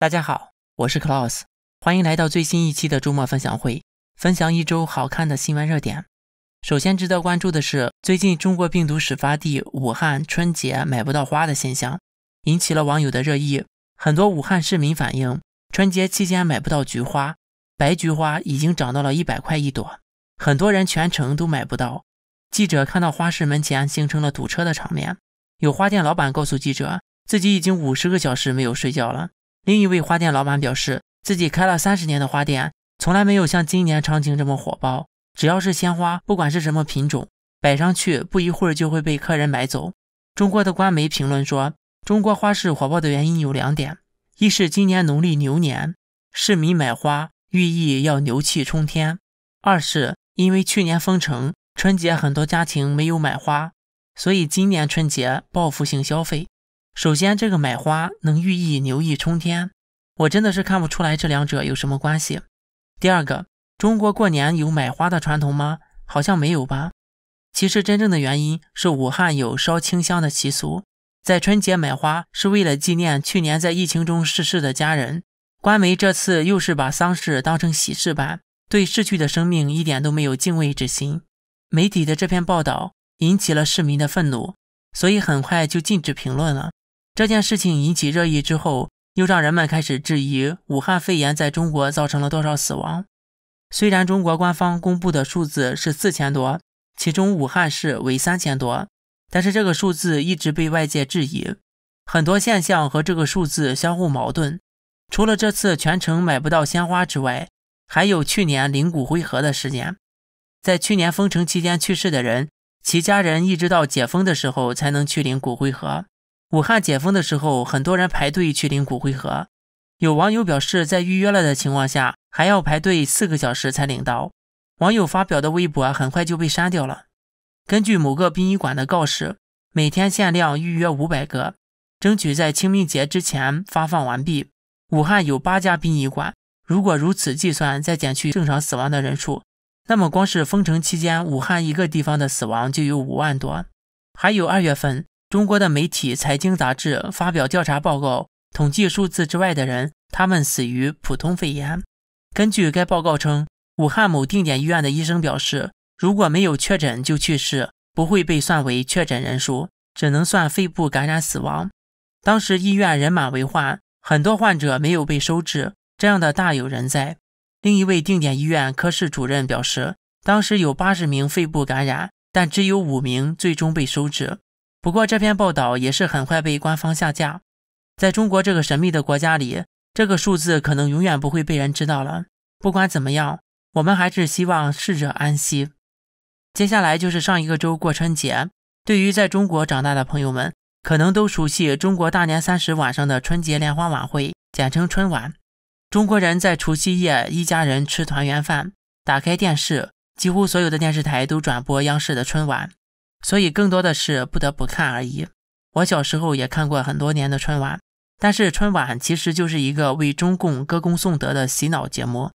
大家好，我是 c l a u s 欢迎来到最新一期的周末分享会，分享一周好看的新闻热点。首先值得关注的是，最近中国病毒始发地武汉春节买不到花的现象，引起了网友的热议。很多武汉市民反映，春节期间买不到菊花，白菊花已经涨到了一百块一朵，很多人全程都买不到。记者看到花市门前形成了堵车的场面，有花店老板告诉记者，自己已经五十个小时没有睡觉了。另一位花店老板表示，自己开了三十年的花店，从来没有像今年场景这么火爆。只要是鲜花，不管是什么品种，摆上去不一会儿就会被客人买走。中国的官媒评论说，中国花市火爆的原因有两点：一是今年农历牛年，市民买花寓意要牛气冲天；二是因为去年封城，春节很多家庭没有买花，所以今年春节报复性消费。首先，这个买花能寓意牛意冲天，我真的是看不出来这两者有什么关系。第二个，中国过年有买花的传统吗？好像没有吧。其实真正的原因是武汉有烧清香的习俗，在春节买花是为了纪念去年在疫情中逝世的家人。官媒这次又是把丧事当成喜事办，对逝去的生命一点都没有敬畏之心。媒体的这篇报道引起了市民的愤怒，所以很快就禁止评论了。这件事情引起热议之后，又让人们开始质疑武汉肺炎在中国造成了多少死亡。虽然中国官方公布的数字是四千多，其中武汉市为三千多，但是这个数字一直被外界质疑，很多现象和这个数字相互矛盾。除了这次全城买不到鲜花之外，还有去年领骨灰盒的事件，在去年封城期间去世的人，其家人一直到解封的时候才能去领骨灰盒。武汉解封的时候，很多人排队去领骨灰盒。有网友表示，在预约了的情况下，还要排队四个小时才领到。网友发表的微博很快就被删掉了。根据某个殡仪馆的告示，每天限量预约五百个，争取在清明节之前发放完毕。武汉有八家殡仪馆，如果如此计算，再减去正常死亡的人数，那么光是封城期间，武汉一个地方的死亡就有五万多。还有二月份。中国的媒体财经杂志发表调查报告，统计数字之外的人，他们死于普通肺炎。根据该报告称，武汉某定点医院的医生表示，如果没有确诊就去世，不会被算为确诊人数，只能算肺部感染死亡。当时医院人满为患，很多患者没有被收治，这样的大有人在。另一位定点医院科室主任表示，当时有八十名肺部感染，但只有五名最终被收治。不过，这篇报道也是很快被官方下架。在中国这个神秘的国家里，这个数字可能永远不会被人知道了。不管怎么样，我们还是希望逝者安息。接下来就是上一个周过春节。对于在中国长大的朋友们，可能都熟悉中国大年三十晚上的春节联欢晚会，简称春晚。中国人在除夕夜一家人吃团圆饭，打开电视，几乎所有的电视台都转播央视的春晚。所以更多的是不得不看而已。我小时候也看过很多年的春晚，但是春晚其实就是一个为中共歌功颂德的洗脑节目。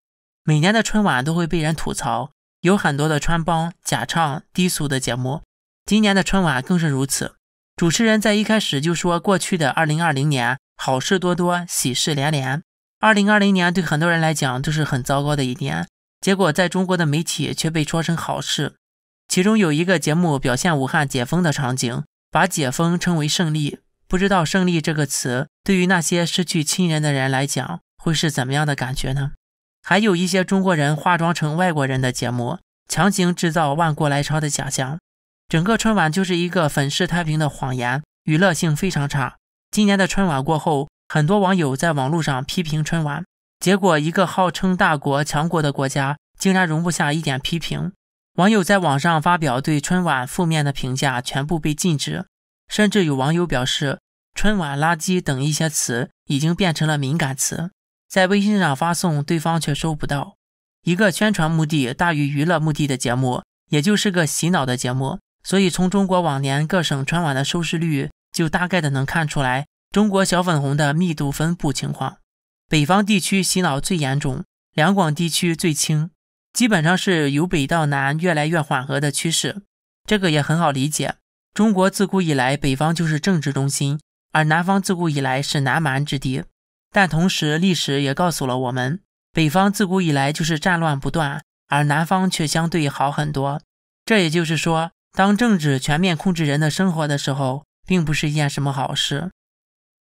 每年的春晚都会被人吐槽，有很多的穿帮、假唱、低俗的节目。今年的春晚更是如此。主持人在一开始就说过去的2020年好事多多，喜事连连。2020年对很多人来讲都是很糟糕的一年，结果在中国的媒体却被说成好事。其中有一个节目表现武汉解封的场景，把解封称为胜利。不知道“胜利”这个词对于那些失去亲人的人来讲会是怎么样的感觉呢？还有一些中国人化妆成外国人的节目，强行制造万国来朝的假象。整个春晚就是一个粉饰太平的谎言，娱乐性非常差。今年的春晚过后，很多网友在网络上批评春晚，结果一个号称大国强国的国家竟然容不下一点批评。网友在网上发表对春晚负面的评价全部被禁止，甚至有网友表示“春晚垃圾”等一些词已经变成了敏感词，在微信上发送对方却收不到。一个宣传目的大于娱乐目的的节目，也就是个洗脑的节目。所以，从中国往年各省春晚的收视率，就大概的能看出来中国小粉红的密度分布情况：北方地区洗脑最严重，两广地区最轻。基本上是由北到南越来越缓和的趋势，这个也很好理解。中国自古以来北方就是政治中心，而南方自古以来是南蛮之地。但同时，历史也告诉了我们，北方自古以来就是战乱不断，而南方却相对好很多。这也就是说，当政治全面控制人的生活的时候，并不是一件什么好事。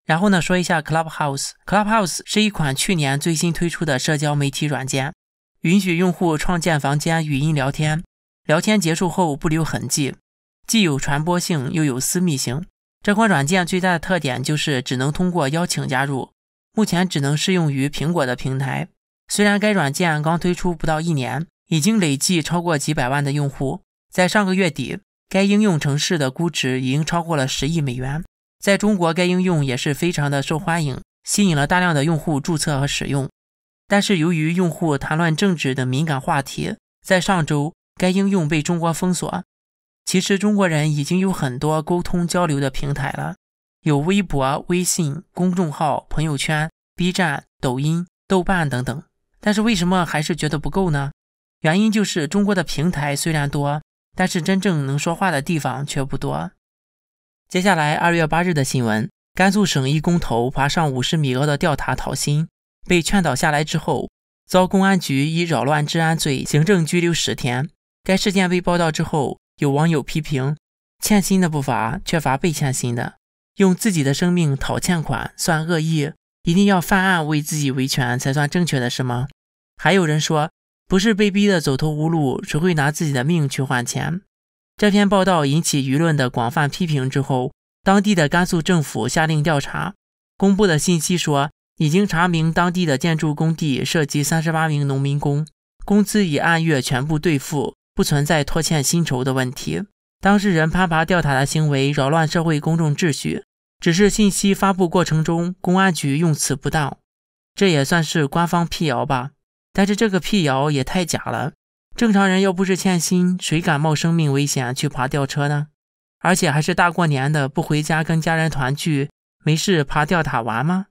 然后呢，说一下 Clubhouse。Clubhouse 是一款去年最新推出的社交媒体软件。允许用户创建房间语音聊天，聊天结束后不留痕迹，既有传播性又有私密性。这款软件最大的特点就是只能通过邀请加入，目前只能适用于苹果的平台。虽然该软件刚推出不到一年，已经累计超过几百万的用户。在上个月底，该应用城市的估值已经超过了十亿美元。在中国，该应用也是非常的受欢迎，吸引了大量的用户注册和使用。但是由于用户谈论政治等敏感话题，在上周该应用被中国封锁。其实中国人已经有很多沟通交流的平台了，有微博、微信、公众号、朋友圈、B 站、抖音、豆瓣等等。但是为什么还是觉得不够呢？原因就是中国的平台虽然多，但是真正能说话的地方却不多。接下来二月八日的新闻：甘肃省一工头爬上五十米高的吊塔讨薪。被劝导下来之后，遭公安局以扰乱治安罪行政拘留十天。该事件被报道之后，有网友批评欠薪的不罚，缺乏被欠薪的用自己的生命讨欠款算恶意，一定要犯案为自己维权才算正确的是吗？还有人说，不是被逼得走投无路，只会拿自己的命去换钱？这篇报道引起舆论的广泛批评之后，当地的甘肃政府下令调查，公布的信息说。已经查明，当地的建筑工地涉及三十八名农民工，工资已按月全部兑付，不存在拖欠薪酬的问题。当事人攀爬吊塔的行为扰乱社会公众秩序，只是信息发布过程中公安局用词不当，这也算是官方辟谣吧。但是这个辟谣也太假了，正常人要不是欠薪，谁敢冒生命危险去爬吊车呢？而且还是大过年的，不回家跟家人团聚，没事爬吊塔玩吗？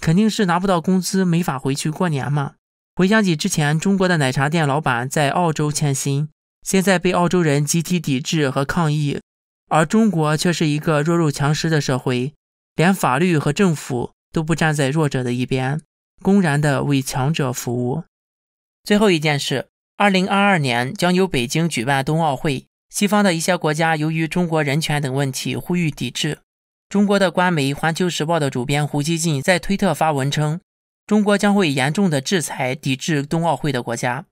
肯定是拿不到工资，没法回去过年嘛。回想起之前中国的奶茶店老板在澳洲欠薪，现在被澳洲人集体抵制和抗议，而中国却是一个弱肉强食的社会，连法律和政府都不站在弱者的一边，公然的为强者服务。最后一件事，二零二二年将由北京举办冬奥会，西方的一些国家由于中国人权等问题呼吁抵制。中国的官媒《环球时报》的主编胡锡进在推特发文称，中国将会严重的制裁抵制冬奥会的国家，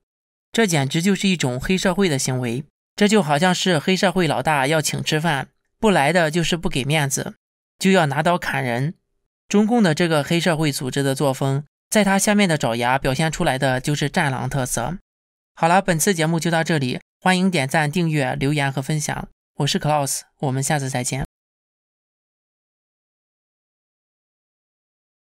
这简直就是一种黑社会的行为。这就好像是黑社会老大要请吃饭，不来的就是不给面子，就要拿刀砍人。中共的这个黑社会组织的作风，在他下面的爪牙表现出来的就是战狼特色。好了，本次节目就到这里，欢迎点赞、订阅、留言和分享。我是 Claus，我们下次再见。